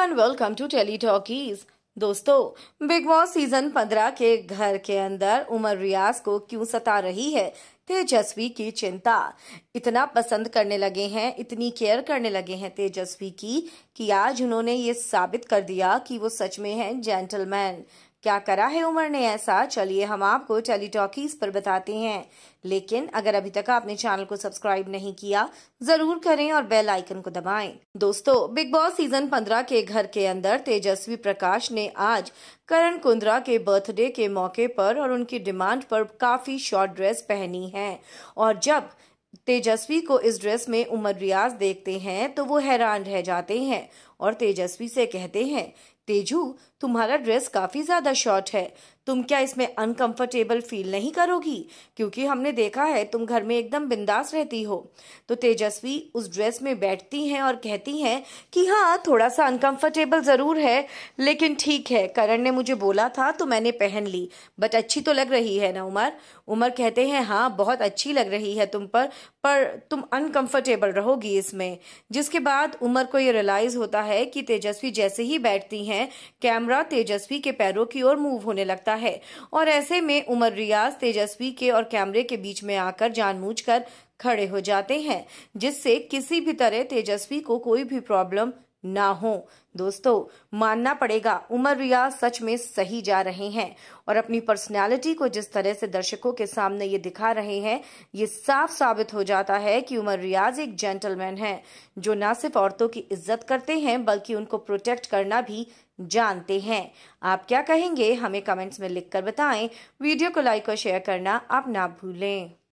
And welcome to Tele Talkies दोस्तों Bigg Boss season 15 के घर के अंदर उमर रियाज को क्यों सता रही है तेजस्वी की चिंता इतना पसंद करने लगे हैं इतनी केयर करने लगे हैं तेजस्वी की कि आज उन्होंने ये साबित कर दिया कि वो सच में हैं जेंटलमैन क्या करा है उमर ने ऐसा चलिए हम आपको टेली टॉकीज पर बताते हैं लेकिन अगर अभी तक आपने चैनल को सब्सक्राइब नहीं किया जरूर करें और बेल आइकन को दबाएं। दोस्तों बिग बॉस सीजन 15 के घर के अंदर तेजस्वी प्रकाश ने आज करण कुंद्रा के बर्थडे के मौके पर और उनकी डिमांड पर काफी शॉर्ट ड्रेस पहनी है और जब तेजस्वी को इस ड्रेस में उमर रियाज देखते हैं तो वो हैरान रह जाते हैं और तेजस्वी से कहते हैं तेजू तुम्हारा ड्रेस काफी ज्यादा शॉर्ट है तुम क्या इसमें अनकंफर्टेबल फील नहीं करोगी क्योंकि हमने देखा है तुम घर में एकदम बिंदास रहती हो तो तेजस्वी उस ड्रेस में बैठती हैं और कहती हैं कि हाँ थोड़ा सा अनकंफर्टेबल ज़रूर है लेकिन ठीक है करण ने मुझे बोला था तो मैंने पहन ली बट अच्छी तो लग रही है ना उमर उमर कहते हैं हाँ बहुत अच्छी लग रही है तुम पर पर तुम अनकंफर्टेबल रहोगी इसमें जिसके बाद उमर को ये रियलाइज होता है कि तेजस्वी जैसे ही बैठती हैं कैमरा तेजस्वी के पैरों की ओर मूव होने लगता है और ऐसे में उमर रियाज तेजस्वी के और कैमरे के बीच में आकर जानबूझकर खड़े हो जाते हैं जिससे किसी भी तरह तेजस्वी को कोई भी प्रॉब्लम ना हो दोस्तों मानना पड़ेगा उमर रियाज सच में सही जा रहे हैं और अपनी पर्सनालिटी को जिस तरह से दर्शकों के सामने ये दिखा रहे हैं ये साफ साबित हो जाता है कि उमर रियाज एक जेंटलमैन है जो ना सिर्फ औरतों की इज्जत करते हैं बल्कि उनको प्रोटेक्ट करना भी जानते हैं आप क्या कहेंगे हमें कमेंट्स में लिखकर बताएं वीडियो को लाइक और शेयर करना आप ना भूलें